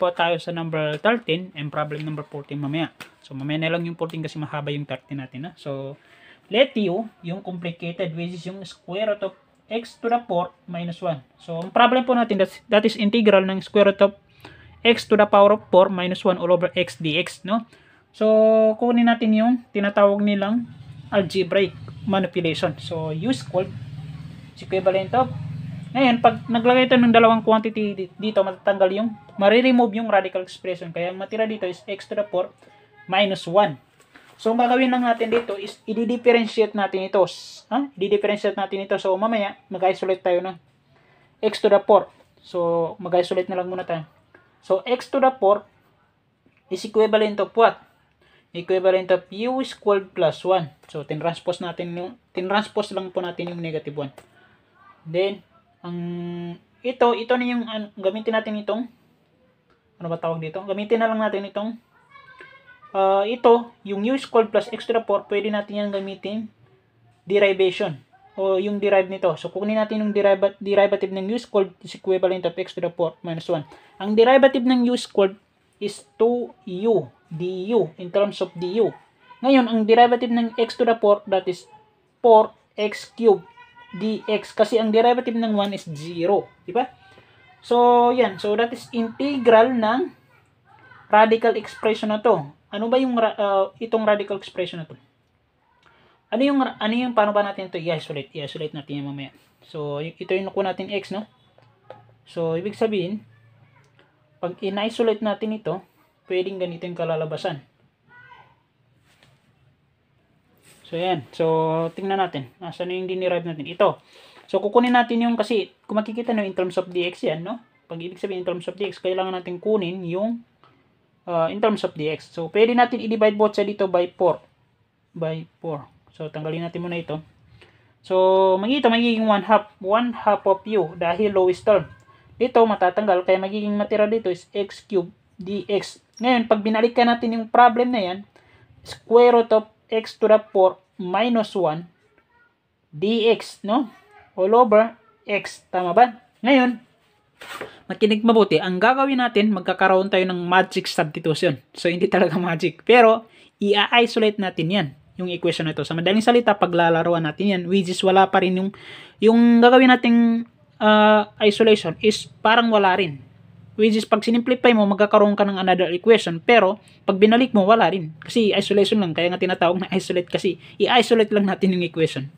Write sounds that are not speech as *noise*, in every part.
po tayo sa number 13 and problem number 14 mamaya. So, mamaya na lang yung 14 kasi mahaba yung 13 natin. Ha? So, let you, yung complicated, which is yung square root of x to the 4 minus 1. So, ang problem po natin, that's, that is integral ng square root of x to the power of 4 minus 1 all over x dx, no? So, kunin natin yung tinatawag nilang algebraic manipulation. So, use squared equivalent of ngayon, pag naglagay ito ng dalawang quantity dito, matatanggal yung, mariremove yung radical expression. Kaya ang matira dito is x to the 4 minus 1. So, ang gagawin lang natin dito is, i-differentiate natin ito. Ha? I-differentiate natin ito. So, mamaya, mag-isolate tayo ng x to the 4. So, mag-isolate na lang muna tayo. So, x to the 4 is equivalent of what? Equivalent of u squared plus 1. So, tinranspose natin yung, tinranspose lang po natin yung negative 1. Then, ang ito, ito na yung an, gamitin natin itong ano ba tawag dito? Gamitin na lang natin itong uh, ito, yung u squared plus x to the 4, pwede natin yan gamitin derivation o yung derive nito. So, kukunin natin yung deriva derivative ng u squared is equivalent of x to the 4 minus 1. Ang derivative ng u squared is 2u du in terms of du. Ngayon, ang derivative ng x to the 4 that is 4x cubed dx kasi ang derivative ng 1 is 0, di ba? So, yan. So, that is integral ng radical expression na to. Ano ba yung uh, itong radical expression na to? Ano yung, ano yung, paano ba natin ito i-isolate? I-isolate natin yan mamaya. So, ito yung nakuha natin x, no? So, ibig sabihin, pag in-isolate natin ito, pwedeng ganito yung kalalabasan. So, ayan. So, tingnan natin. Nasaan na yung dinerive natin? Ito. So, kukunin natin yung kasi, kung makikita nyo in terms of dx yan, no? Pag ibig sabihin in terms of dx, kailangan natin kunin yung uh, in terms of dx. So, pwede natin i-divide both sa dito by 4. By 4. So, tanggalin natin muna ito. So, magiging magiging 1 half, 1 half of u dahil lowest term. Ito, matatanggal. Kaya magiging matira dito is x cube dx. Ngayon, pag binalikan natin yung problem na yan, square root of x to the 4 minus 1 dx, no? All over x. Tama ba? Ngayon, makinig mabuti. Ang gagawin natin, magkakaroon tayo ng magic substitution. So, hindi talaga magic. Pero, i-isolate natin yan yung equation na ito. Sa madaling salita, paglalaruan natin yan, which is wala pa rin yung, yung gagawin nating uh, isolation is parang wala rin. Which is, pag sinimplify mo, magkakaroon ka ng another equation. Pero, pag binalik mo, wala rin. Kasi isolation lang. Kaya nga tinatawag na isolate kasi. I-isolate lang natin yung equation.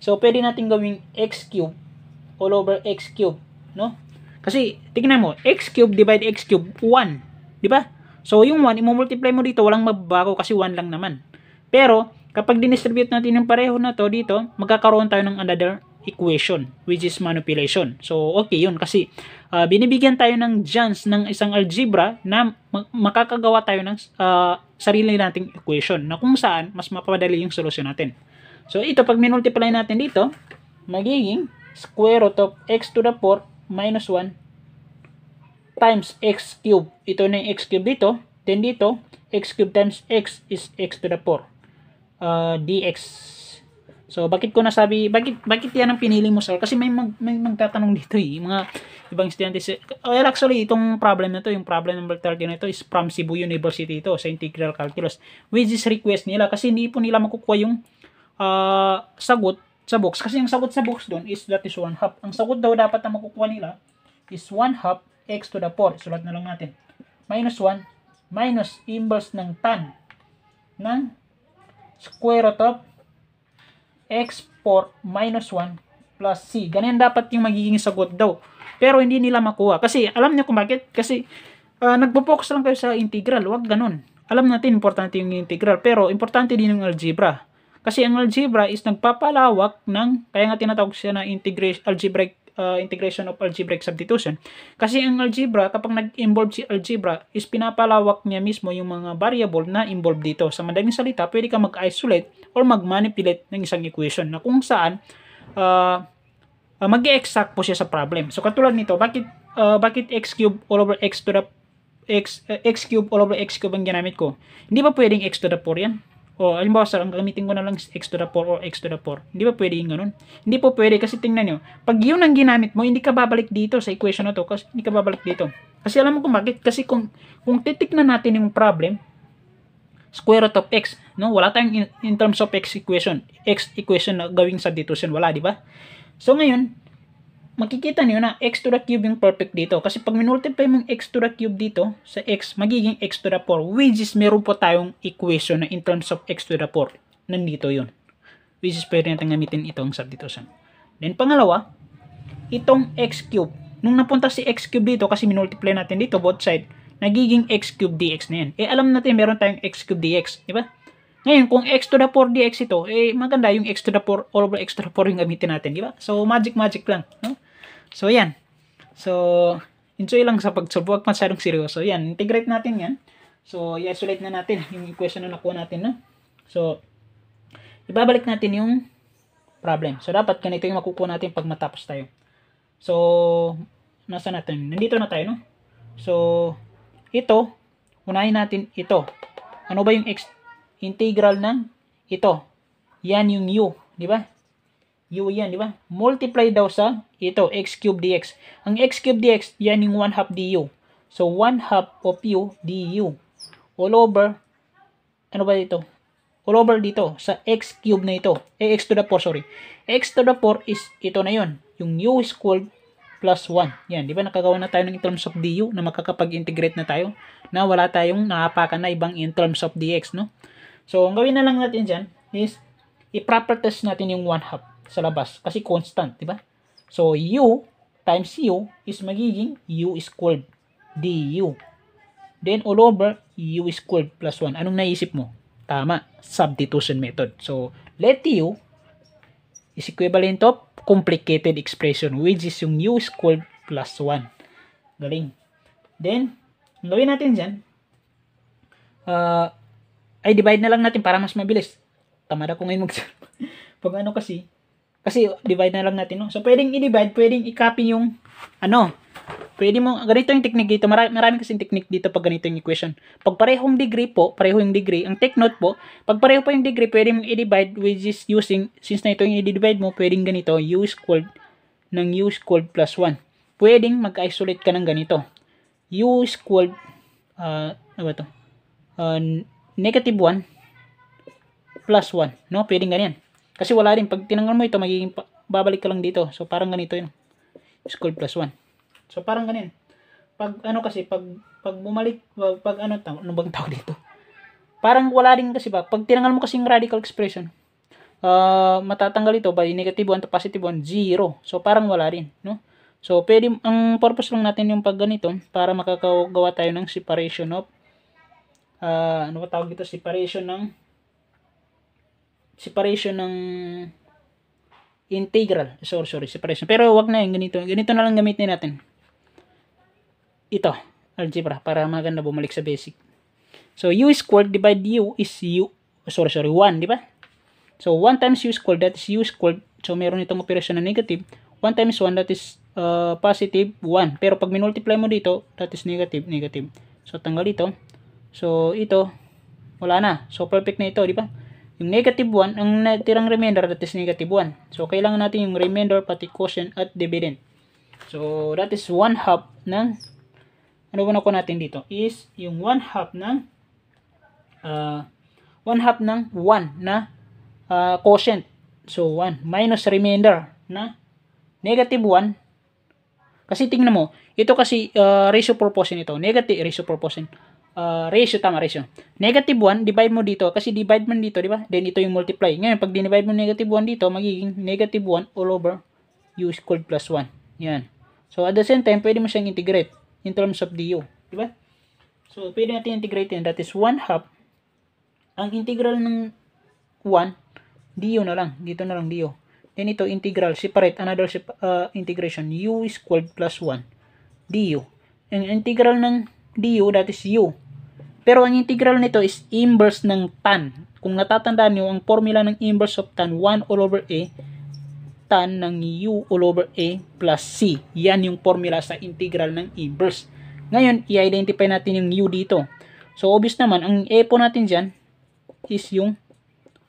So, pwede natin gawing x cube all over x cube. No? Kasi, tingnan mo, x cube divide x cube, 1. Di ba? So, yung 1, i-multiply mo dito, walang mababago kasi 1 lang naman. Pero, kapag dinistribute natin yung pareho na to dito, magkakaroon tayo ng another equation, which is manipulation. So, okay yun. Kasi, uh, binibigyan tayo ng chance ng isang algebra na makakagawa tayo ng uh, sarili nating equation na kung saan mas mapadali yung solusyon natin. So ito, pag minultiply natin dito, magiging square root of x to the 4 minus 1 times x cube. Ito na yung x cube dito. Then dito, x cube times x is x to the 4 uh, ah, dx So, bakit ko nasabi, bakit, bakit yan ang pinili mo, sir? Kasi may, mag, may magtatanong dito eh, mga ibang estudyante. Oh, well, actually, itong problem na to, yung problem number 30 na ito is from Cebu University ito, sa Integral Calculus, which is request nila kasi hindi po nila makukuha yung uh, sagot sa box. Kasi yung sagot sa box doon is that is 1 half. Ang sagot daw dapat na makukuha nila is 1 half x to the 4. Sulat na lang natin. Minus 1 minus inverse ng tan ng square root of x4 minus 1 plus c. Ganyan dapat yung magiging sagot daw. Pero hindi nila makuha. Kasi alam niyo kung bakit? Kasi uh, nagpo-focus lang kayo sa integral. Huwag ganun. Alam natin importante yung integral. Pero importante din yung algebra. Kasi ang algebra is nagpapalawak ng, kaya nga tinatawag siya na integration, algebraic, uh, integration of algebraic substitution. Kasi ang algebra, kapag nag-involve si algebra, is pinapalawak niya mismo yung mga variable na involved dito. Sa madaling salita, pwede ka mag-isolate or mag-manipulate ng isang equation na kung saan uh, uh, mag-exact po siya sa problem. So katulad nito, bakit uh, bakit x cube all over x to the x uh, x cube all over x cube ang ginamit ko? Hindi ba pwedeng x to the 4 'yan? O halimbawa sir, ang gamitin ko na lang x to the 4 or x to the 4. Hindi ba pwede yung ganun? Hindi po pwede kasi tingnan nyo. Pag yun ang ginamit mo, hindi ka babalik dito sa equation na to kasi hindi ka babalik dito. Kasi alam mo kung bakit? Kasi kung, kung titiknan natin yung problem, square root of x, No, wala tayong in, in terms of x equation, x equation na gawing substitution, wala, di ba? So ngayon, makikita niyo na x to the cube yung perfect dito. Kasi pag minultiply mo yung x to the cube dito sa x, magiging x to the 4, which is meron po tayong equation na in terms of x to the 4. Nandito yun. Which is pwede natin gamitin itong substitution. Then pangalawa, itong x cube. Nung napunta si x cube dito, kasi minultiply natin dito both side, nagiging x cube dx na yan. Eh alam natin meron tayong x cube dx, di ba? Ngayon, kung x to the 4 dx ito, eh maganda yung x to the 4, all over x to the 4 yung gamitin natin, di ba? So, magic-magic lang. No? So, yan. So, enjoy lang sa pag-solve. Huwag masyadong seryoso. Yan, integrate natin yan. So, i-isolate na natin yung equation na nakuha natin. No? So, ibabalik natin yung problem. So, dapat ganito yung makukuha natin pag matapos tayo. So, nasa natin? Nandito na tayo, no? So, ito, unahin natin ito. Ano ba yung x integral ng ito. Yan yung u, di ba? u yan, di ba? Multiply daw sa ito, x cube dx. Ang x cube dx, yan yung 1 half du. So, 1 half of u du. All over, ano ba dito? All over dito, sa x cube na ito. Eh, x to the 4, sorry. x to the 4 is ito na yon Yung u is equal plus 1. Yan, di ba nakagawa na tayo ng in terms of du na makakapag-integrate na tayo na wala tayong nakapakan na ibang in terms of dx, no? So, ang gawin na lang natin dyan is i-proper test natin yung 1 half sa labas kasi constant, di ba? So, u times u is magiging u squared du. Then, all over u squared plus 1. Anong naisip mo? Tama, substitution method. So, let u is equivalent of complicated expression which is yung u squared plus 1. Galing. Then, gawin natin dyan, uh, ay, divide na lang natin para mas mabilis. Tamad ako ngayon mag *laughs* Pag ano kasi, kasi divide na lang natin. No? So, pwedeng i-divide, pwedeng i-copy yung, ano, pwede mo, ganito yung technique dito. Marami, marami kasing technique dito pag ganito yung equation. Pag parehong degree po, pareho yung degree, ang take note po, pag pareho po yung degree, pwede mong i-divide which is using, since na ito yung i-divide mo, pwedeng ganito, u squared ng u squared plus 1. Pwedeng mag-isolate ka ng ganito. u squared, uh, ano ba ito? Uh, negative 1 plus 1. No? Pwedeng ganyan. Kasi wala rin. Pag tinanggal mo ito, magiging babalik ka lang dito. So, parang ganito yun. Square plus 1. So, parang ganyan. Pag ano kasi, pag, pag bumalik, pag, pag ano, taw, ano bang tawag dito? Parang wala rin kasi ba? Pag tinanggal mo kasi yung radical expression, uh, matatanggal ito by negative 1 to positive 1, 0. So, parang wala rin. No? So, pwede, ang purpose lang natin yung pag ganito, para makakagawa tayo ng separation of uh, ano ba tawag ito separation ng separation ng integral sorry sorry separation pero wag na yung ganito ganito na lang gamitin natin ito algebra para maganda bumalik sa basic so u squared divide u is u sorry sorry 1 di ba so 1 times u squared that is u squared so meron itong operation na negative 1 times 1 that is uh, positive 1 pero pag minultiply mo dito that is negative negative so tanggal dito So, ito, wala na. So, perfect na ito, di ba? Yung negative 1, ang natirang remainder, that is negative 1. So, kailangan natin yung remainder, pati quotient at dividend. So, that is 1 half ng, ano ba nakuha natin dito? Is yung 1 half ng, uh, ah, 1 half ng 1 na uh, quotient. So, 1 minus remainder na negative 1. Kasi tingnan mo, ito kasi uh, ratio proportion ito. Negative ratio proportion uh, ratio, tama ratio. Negative 1, divide mo dito, kasi divide mo dito, di ba? Then ito yung multiply. Ngayon, pag dinivide mo negative 1 dito, magiging negative 1 all over u is plus 1. Yan. So, at the same time, pwede mo siyang integrate in terms of du. Di ba? So, pwede natin integrate yan. That is 1 half. Ang integral ng 1, du na lang. Dito na lang du. Then ito, integral, separate, another uh, integration. u is plus 1 du. Ang integral ng du, that is u pero ang integral nito is inverse ng tan. Kung natatandaan nyo, ang formula ng inverse of tan, 1 all over a tan ng u all over a plus c. Yan yung formula sa integral ng inverse. Ngayon, i-identify natin yung u dito. So, obvious naman, ang a po natin dyan is yung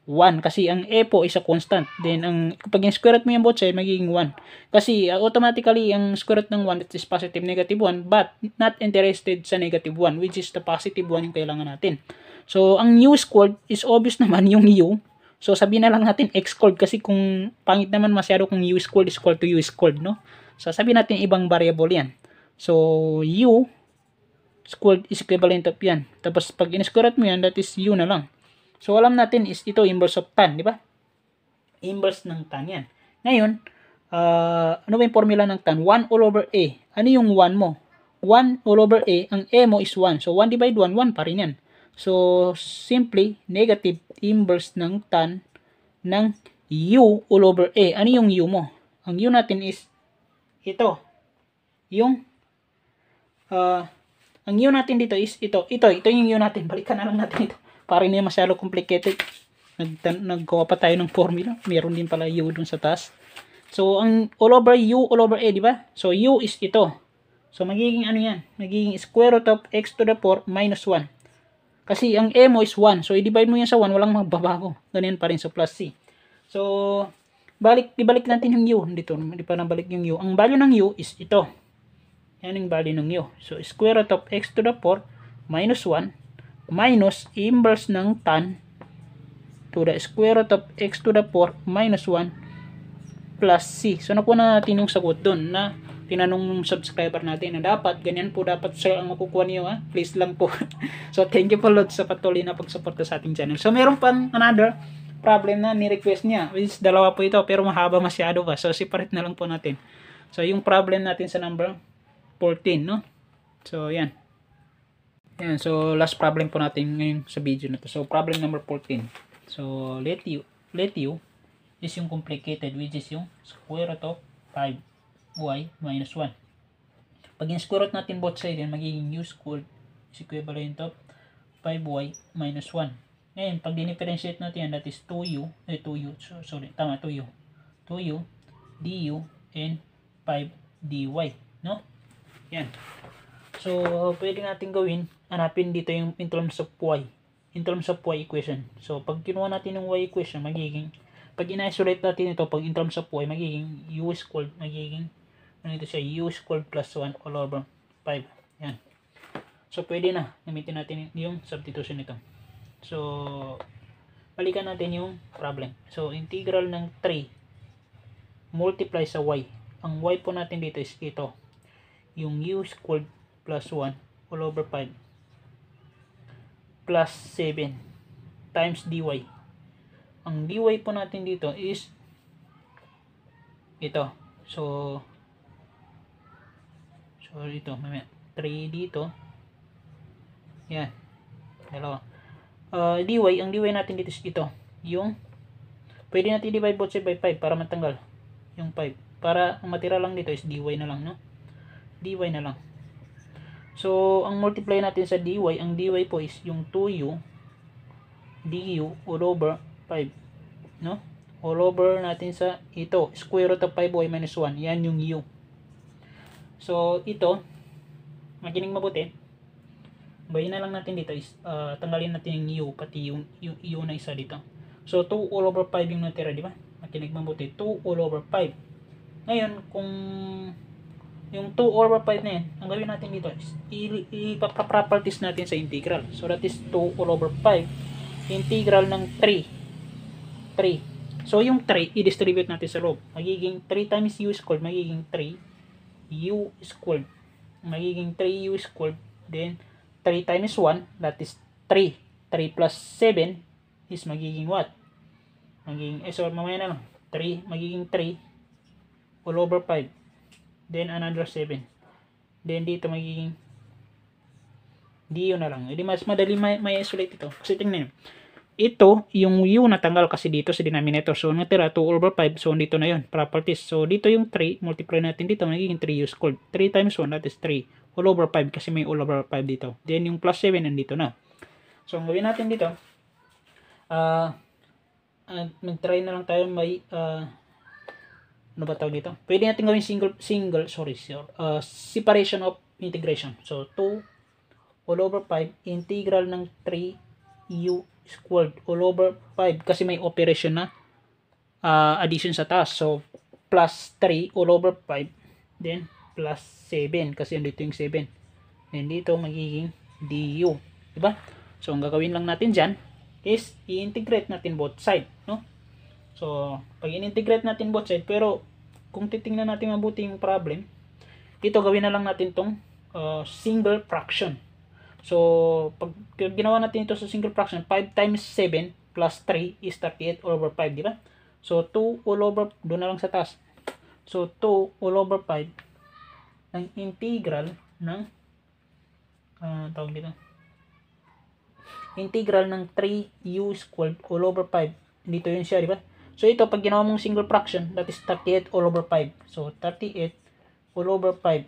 1 kasi ang e po is a constant. Then ang kapag yung square root mo yung both side magiging 1. Kasi uh, automatically ang square root ng 1 that is positive negative 1 but not interested sa negative 1 which is the positive 1 yung kailangan natin. So ang u squared is obvious *laughs* naman yung u. So sabihin na lang natin x squared kasi kung pangit naman masyado kung u squared is equal to u squared no. So sabihin natin ibang variable yan. So u squared is equivalent of yan. Tapos pag in-square root mo yan that is u na lang. So, alam natin is ito inverse of tan, di ba? Inverse ng tan yan. Ngayon, uh, ano ba yung formula ng tan? 1 all over A. Ano yung 1 mo? 1 all over A. Ang A mo is 1. So, 1 divide 1, 1 pa rin yan. So, simply, negative inverse ng tan ng U all over A. Ano yung U mo? Ang U natin is ito. Yung uh, ang U natin dito is ito. Ito, ito yung U natin. *laughs* Balikan na lang natin ito para hindi masyado complicated nag naggawa pa tayo ng formula meron din pala u dun sa task so ang all over u all over a di ba so u is ito so magiging ano yan magiging square root of x to the 4 minus 1 kasi ang a mo is 1 so i-divide mo yan sa 1 walang magbabago ganyan pa rin so plus c so balik ibalik natin yung u dito hindi pa nabalik yung u ang value ng u is ito yan yung value ng u so square root of x to the 4 minus 1 minus inverse ng tan to the square root of x to the 4 minus 1 plus c. So, na po na natin yung sagot doon na tinanong ng subscriber natin na dapat, ganyan po dapat sir ang makukuha niyo ha. Please lang po. *laughs* so, thank you po Lord sa patuloy na pagsuporta sa ating channel. So, meron pa another problem na ni-request niya. Which dalawa po ito pero mahaba masyado ba. So, separate na lang po natin. So, yung problem natin sa number 14, no? So, yan. Ayan, so last problem po natin ngayon sa video na to. So problem number 14. So let you, let you is yung complicated which is yung square root of 5y minus 1. Pag in square root natin both side yan, magiging u squared is equivalent of 5y minus 1. Ngayon, pag dinifferentiate natin yan, that is 2u, eh 2u, so, sorry, tama 2u. 2u, du, and 5dy. No? Yan. So, pwede natin gawin, hanapin dito yung in terms of y. In terms of y equation. So, pag kinuha natin yung y equation, magiging, pag in-isolate natin ito, pag in terms of y, magiging u is magiging, ano ito siya, u is plus 1 all over 5. Yan. So, pwede na, gamitin natin yung substitution nito. So, balikan natin yung problem. So, integral ng 3 multiply sa y. Ang y po natin dito is ito. Yung u is plus 1 all over 5 plus 7 times dy. Ang dy po natin dito is ito. So, so ito, mamaya. 3 dito. Yan. hello Uh, dy, ang dy natin dito is ito. Yung, pwede natin divide both side by 5 para matanggal. Yung 5. Para, ang matira lang dito is dy na lang, no? dy na lang. So, ang multiply natin sa dy, ang dy po is yung 2u du all over 5. No? All over natin sa ito. Square root of 5y minus 1. Yan yung u. So, ito, makinig mabuti. Bayin na lang natin dito is uh, tanggalin natin yung u pati yung, yung u na isa dito. So, 2 all over 5 yung natira, di ba? Makinig mabuti. 2 all over 5. Ngayon, kung yung 2 over 5 na yan, ang gawin natin dito is ipaproperties natin sa integral. So that is 2 all over 5 integral ng 3. 3. So yung 3, i-distribute natin sa loob. Magiging 3 times u squared, magiging 3 u squared. Magiging 3 u squared. Then 3 times 1, that is 3. 3 plus 7 is magiging what? Magiging, eh, so mamaya na lang. 3, magiging 3 all over 5 Then another 7. Then dito magiging DU na lang. Hindi mas madali may, may isolate ito. Kasi tingnan nyo. Ito, yung U natanggal kasi dito sa denominator. So, natira 2 over 5. So, dito na yon Properties. So, dito yung 3. Multiply natin dito. Magiging 3 U squared. 3 times 1, that is 3. All over 5 kasi may all over 5 dito. Then, yung plus 7 nandito na. So, ang gawin natin dito, ah, uh, ah, mag-try na lang tayo may, ah, uh, ano ba tawag dito? Pwede natin gawin single, single, sorry, uh, separation of integration. So, 2 all over 5 integral ng 3 u squared all over 5 kasi may operation na uh, addition sa taas. So, plus 3 all over 5 then plus 7 kasi andito yung 7. Then dito magiging du. Diba? So, ang gagawin lang natin dyan is i-integrate natin both side. No? So, pag in-integrate natin both side, pero kung titingnan natin mabuti yung problem, ito gawin na lang natin tong uh, single fraction. So, pag ginawa natin ito sa single fraction, 5 times 7 plus 3 is 38 all over 5, di ba? So, 2 all over, doon na lang sa taas. So, 2 all over 5 ng integral ng uh, tawag dito integral ng 3u squared all over 5 dito yun siya, di ba? So, ito, pag ginawa mong single fraction, that is 38 all over 5. So, 38 all over 5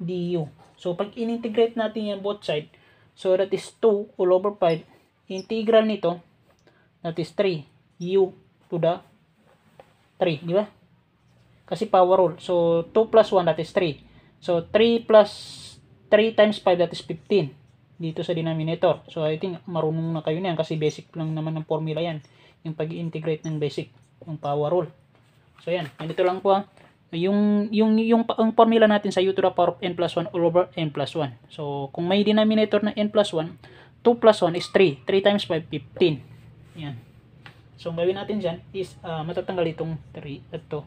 du. So, pag inintegrate natin yan both side, so that is 2 all over 5. Integral nito, that is 3 u to the 3, di ba? Kasi power rule. So, 2 plus 1, that is 3. So, 3 plus 3 times 5, that is 15 dito sa denominator. So, I think marunong na kayo na yan kasi basic lang naman ng formula yan. Yung pag integrate ng basic, yung power rule. So, yan. Ganito lang po ha. Ah. Yung, yung, yung, ang formula natin sa u to the power of n plus 1 all over n plus 1. So, kung may denominator na n plus 1, 2 plus 1 is 3. 3 times 5, 15. Yan. So, ang gawin natin dyan is uh, matatanggal itong 3 at 2. Uh,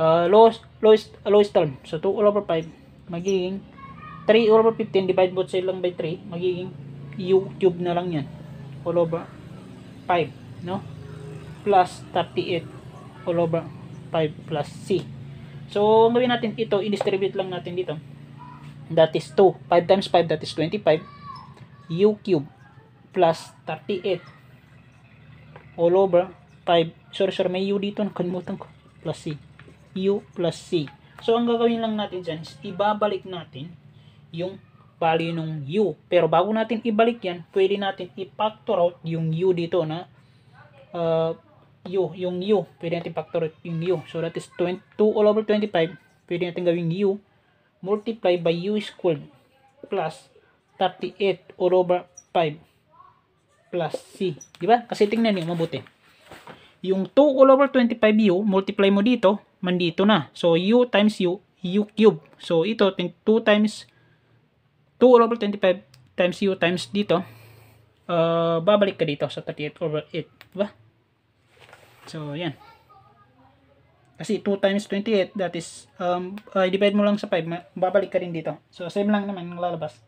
ah, lowest, lowest, lowest term. So, 2 all over 5 magiging 3 over 15 divide both side lang by 3 magiging u cube na lang yan all over 5 no plus 38 all over 5 plus c so ang gawin natin ito i-distribute lang natin dito that is 2 5 times 5 that is 25 u cube plus 38 all over 5 sorry sorry may u dito nakalimutan ko plus c u plus c so ang gagawin lang natin dyan is ibabalik natin yung value nung u. Pero bago natin ibalik yan, pwede natin i-factor out yung u dito na uh, u, yung u. Pwede natin factor out yung u. So that is 2 all over 25. Pwede natin gawing u multiply by u squared plus 38 all over 5 plus c. Diba? Kasi tingnan niyo mabuti. Yung 2 all over 25u, multiply mo dito, mandito na. So u times u, u cube. So ito, 2 times u 2 over 25 times u times dito, uh, babalik ka dito sa 38 over 8. Diba? So, yan. Kasi 2 times 28, that is, um, uh, divide mo lang sa 5, babalik ka rin dito. So, same lang naman, lalabas.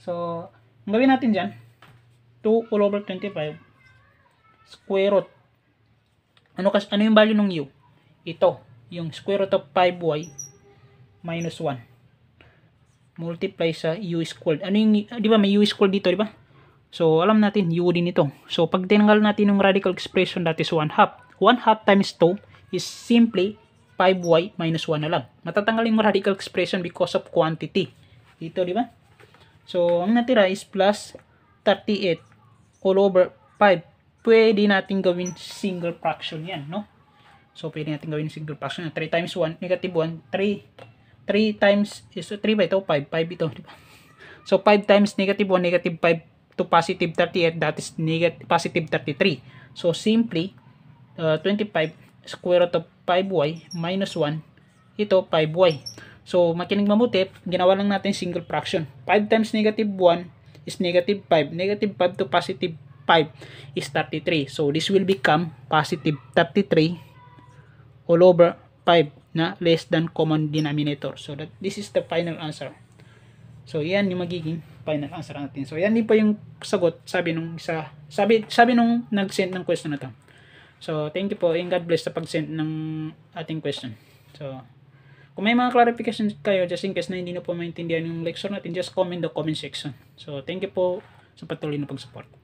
So, ang gawin natin dyan, 2 all over 25, square root. Ano, kas, ano yung value ng u? Ito, yung square root of 5y minus 1 multiply sa u squared. Ano yung, ah, di ba, may u squared dito, di ba? So, alam natin, u din ito. So, pag tinanggal natin yung radical expression, that is 1 half. 1 half times 2 is simply 5y minus 1 na lang. Matatanggal yung radical expression because of quantity. Dito, di ba? So, ang natira is plus 38 all over 5. Pwede natin gawin single fraction yan, no? So, pwede natin gawin single fraction. 3 times 1, negative 1, 3 3 times, is 3 by ito, 5, 5 ito, di So, 5 times negative 1, negative 5 to positive 38, that is negative, positive 33. So, simply, uh, 25 square root of 5y minus 1, ito 5y. So, makinig mamuti, ginawa lang natin single fraction. 5 times negative 1 is negative 5. Negative 5 to positive 5 is 33. So, this will become positive 33 all over 5 na less than common denominator. So, that this is the final answer. So, yan yung magiging final answer natin. So, yan din po yung sagot sabi nung isa, sabi, sabi nung nag-send ng question na to. So, thank you po and God bless sa pag-send ng ating question. So, kung may mga clarification kayo, just in case na hindi na po maintindihan yung lecture natin, just comment the comment section. So, thank you po sa patuloy na pag-support.